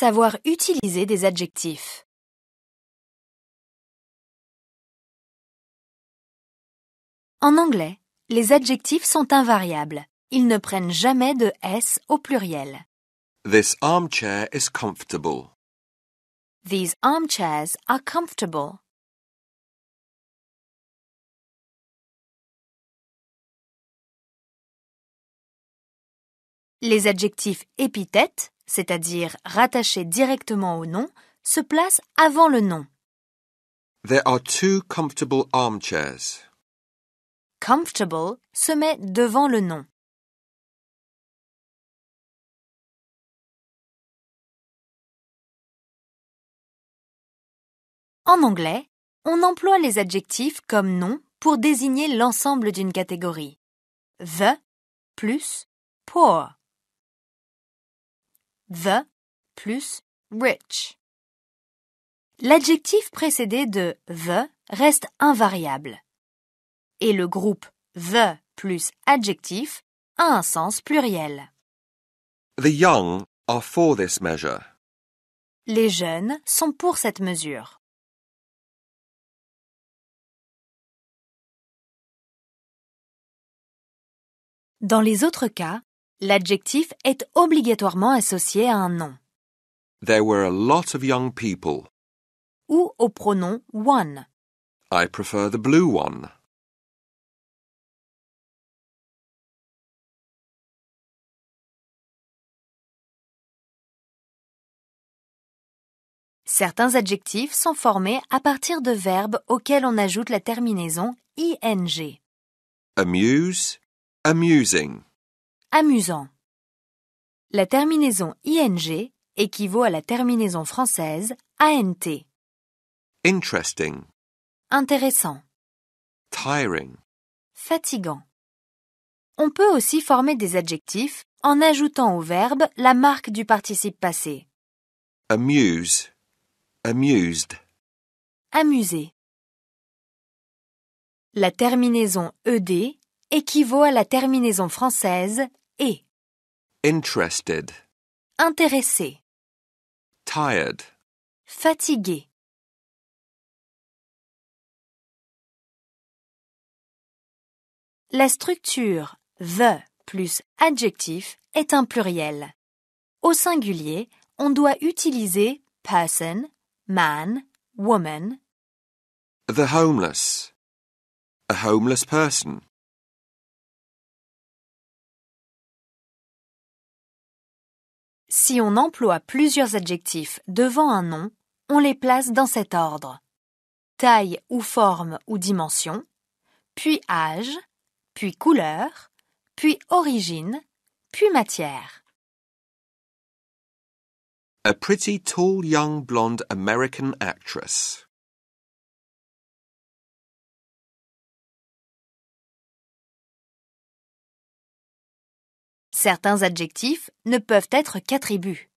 Savoir utiliser des adjectifs. En anglais, les adjectifs sont invariables. Ils ne prennent jamais de S au pluriel. This armchair is comfortable. These armchairs are comfortable. Les adjectifs épithètes c'est-à-dire rattaché directement au nom, se place avant le nom. There are two comfortable armchairs. Comfortable se met devant le nom. En anglais, on emploie les adjectifs comme nom pour désigner l'ensemble d'une catégorie. The plus poor the plus rich. L'adjectif précédé de the reste invariable. Et le groupe the plus adjectif a un sens pluriel. The young are for this measure. Les jeunes sont pour cette mesure. Dans les autres cas, L'adjectif est obligatoirement associé à un nom. There were a lot of young people. Ou au pronom one. I prefer the blue one. Certains adjectifs sont formés à partir de verbes auxquels on ajoute la terminaison ing. Amuse, amusing. Amusant. La terminaison ing équivaut à la terminaison française ant. Interesting. Intéressant. Tiring. Fatigant. On peut aussi former des adjectifs en ajoutant au verbe la marque du participe passé. Amuse. Amused. Amusé. La terminaison ed équivaut à la terminaison française et interested intéressé tired fatigué La structure the plus adjectif est un pluriel. Au singulier, on doit utiliser person, man, woman. The homeless. A homeless person. Si on emploie plusieurs adjectifs devant un nom, on les place dans cet ordre. Taille ou forme ou dimension, puis âge, puis couleur, puis origine, puis matière. A pretty tall young blonde American actress. Certains adjectifs ne peuvent être qu'attributs.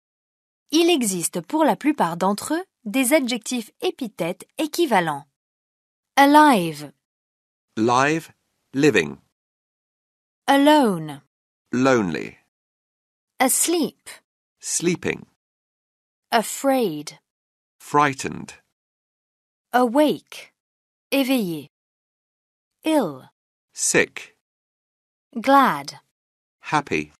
Il existe pour la plupart d'entre eux des adjectifs épithètes équivalents. Alive. Live, living. Alone. Lonely. Asleep. Sleeping. Afraid. Frightened. Awake. Éveillé. Ill. Sick. Glad. happy.